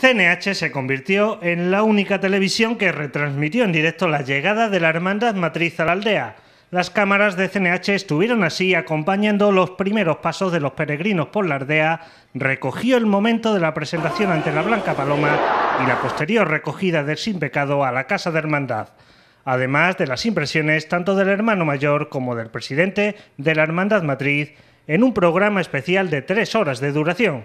CNH se convirtió en la única televisión que retransmitió en directo la llegada de la hermandad matriz a la aldea. Las cámaras de CNH estuvieron así acompañando los primeros pasos de los peregrinos por la aldea, recogió el momento de la presentación ante la Blanca Paloma y la posterior recogida del Sin Pecado a la Casa de Hermandad además de las impresiones tanto del hermano mayor como del presidente de la Hermandad Matriz, en un programa especial de tres horas de duración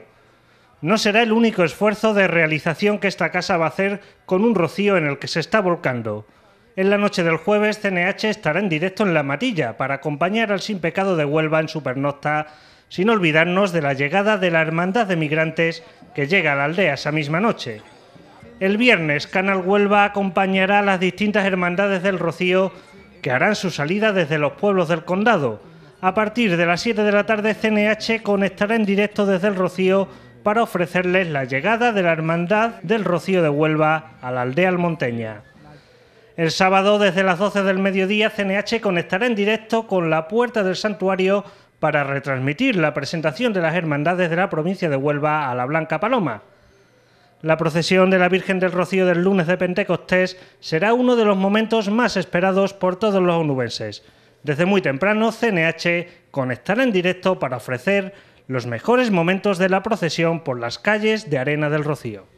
no será el único esfuerzo de realización que esta casa va a hacer con un rocío en el que se está volcando. En la noche del jueves, CNH estará en directo en La Matilla para acompañar al Sin Pecado de Huelva en Supernocta, sin olvidarnos de la llegada de la Hermandad de Migrantes que llega a la aldea esa misma noche. El viernes, Canal Huelva acompañará a las distintas hermandades del Rocío que harán su salida desde los pueblos del condado. A partir de las 7 de la tarde, CNH conectará en directo desde el Rocío para ofrecerles la llegada de la Hermandad del Rocío de Huelva a la aldea almonteña. El sábado desde las 12 del mediodía CNH conectará en directo con la puerta del santuario para retransmitir la presentación de las hermandades de la provincia de Huelva a la Blanca Paloma. La procesión de la Virgen del Rocío del lunes de Pentecostés será uno de los momentos más esperados por todos los onubenses. Desde muy temprano, CNH conectará en directo para ofrecer los mejores momentos de la procesión por las calles de Arena del Rocío.